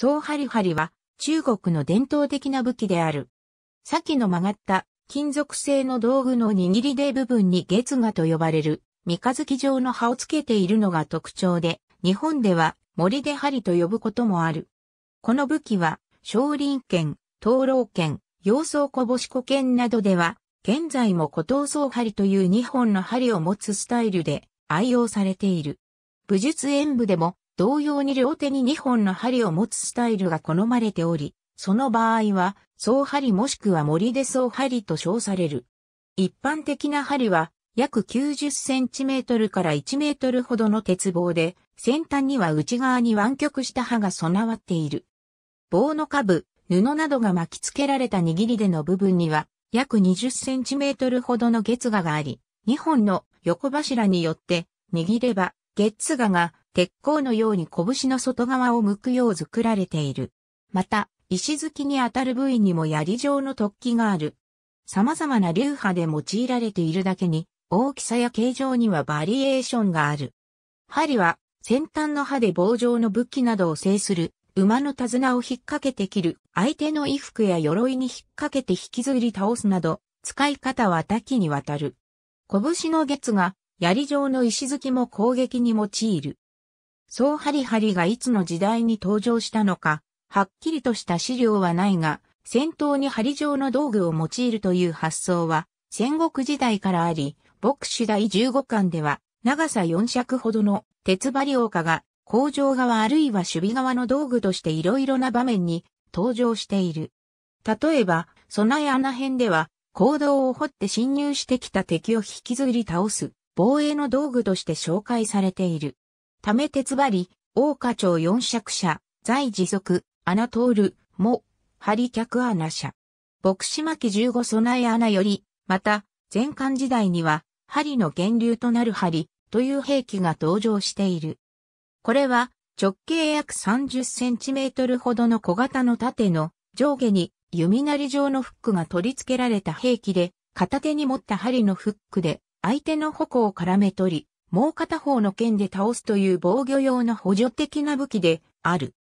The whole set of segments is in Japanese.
総ハリハリは中国の伝統的な武器である。先の曲がった金属製の道具の握りで部分に月牙と呼ばれる三日月状の葉をつけているのが特徴で、日本では森で針と呼ぶこともある。この武器は少林剣、灯籠剣、洋装小星子剣などでは、現在も古刀総針という2本の針を持つスタイルで愛用されている。武術演武でも同様に両手に2本の針を持つスタイルが好まれており、その場合は、総針もしくは森で総針と称される。一般的な針は、約90センチメートルから1メートルほどの鉄棒で、先端には内側に湾曲した刃が備わっている。棒の下部、布などが巻き付けられた握りでの部分には、約20センチメートルほどの月牙があり、2本の横柱によって、握れば、月牙が鉄鋼のように拳の外側を向くよう作られている。また、石突きに当たる部位にも槍状の突起がある。様々な流派で用いられているだけに、大きさや形状にはバリエーションがある。針は、先端の歯で棒状の武器などを制する、馬の手綱を引っ掛けて切る、相手の衣服や鎧に引っ掛けて引きずり倒すなど、使い方は多岐にわたる。拳の月が、槍状の石突きも攻撃に用いる。そうハリハリがいつの時代に登場したのか、はっきりとした資料はないが、戦闘に針状の道具を用いるという発想は、戦国時代からあり、牧師第15巻では、長さ4尺ほどの鉄針丘が、工場側あるいは守備側の道具として色々な場面に登場している。例えば、備え穴編では、行動を掘って侵入してきた敵を引きずり倒す、防衛の道具として紹介されている。ため鉄針、大花町四尺社、在持続、アナトール、も、針客穴社。牧師巻十五備え穴より、また、前漢時代には、針の源流となる針、という兵器が登場している。これは、直径約30センチメートルほどの小型の盾の上下に弓なり状のフックが取り付けられた兵器で、片手に持った針のフックで相手の矛を絡め取り、もう片方の剣で倒すという防御用の補助的な武器である。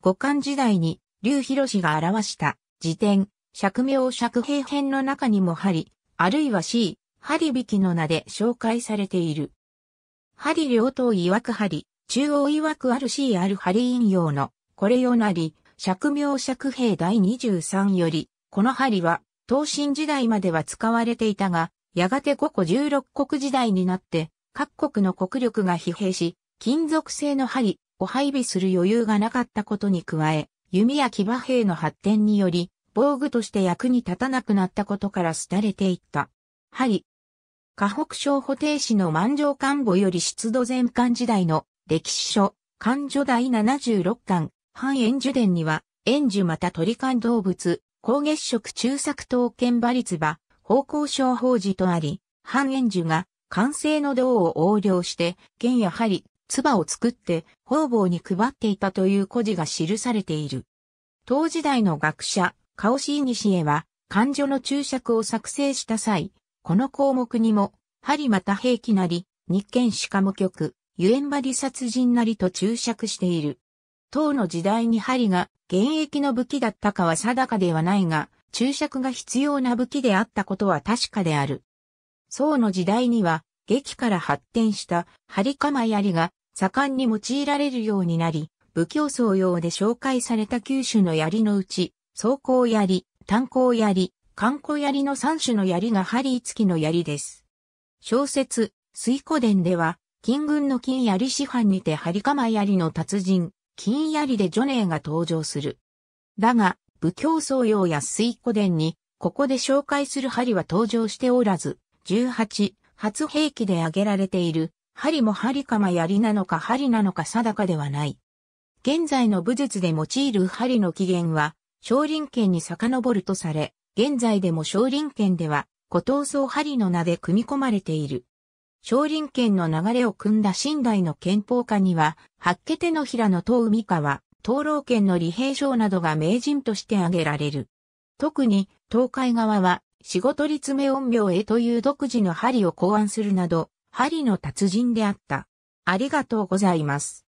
五漢時代に劉広氏が表した辞典、釈明釈平編の中にも針、あるいは C、針引きの名で紹介されている。針両刀曰く針、中央曰くある C ある針引用の、これよなり、釈明釈平第23より、この針は、東進時代までは使われていたが、やがて五個十六国時代になって、各国の国力が疲弊し、金属製の針を配備する余裕がなかったことに加え、弓や騎馬兵の発展により、防具として役に立たなくなったことから廃れていった。針。河北省保定市の満丈看護より出土前館時代の歴史書、漢書第76巻、半円樹伝には、円樹また鳥館動物、高月色中作刀剣馬立馬、方向症法事とあり、半円樹が完成の銅を横領して、剣や針、唾を作って、方々に配っていたという故事が記されている。当時代の学者、カオシーニシエは、漢情の注釈を作成した際、この項目にも、針また兵器なり、日剣しかも曲、ゆえんばり殺人なりと注釈している。唐の時代に針が現役の武器だったかは定かではないが、注釈が必要な武器であったことは確かである。宋の時代には、劇から発展したり釜槍が盛んに用いられるようになり、武教僧用で紹介された九種の槍のうち、装甲槍、炭鉱槍、観光槍の三種の槍が針付きの槍です。小説、水古伝では、金軍の金槍師範にてり釜槍の達人、金槍でジョネーが登場する。だが、武教僧用や水古伝に、ここで紹介する針は登場しておらず、18、初兵器で挙げられている、針も針かま槍なのか針なのか定かではない。現在の武術で用いる針の起源は、少林拳に遡るとされ、現在でも少林拳では、古藤宗針の名で組み込まれている。少林拳の流れを組んだ新代の憲法家には、八家手の平の東海川、東老剣の李平将などが名人として挙げられる。特に、東海側は仕事立命音病へという独自の針を考案するなど、針の達人であった。ありがとうございます。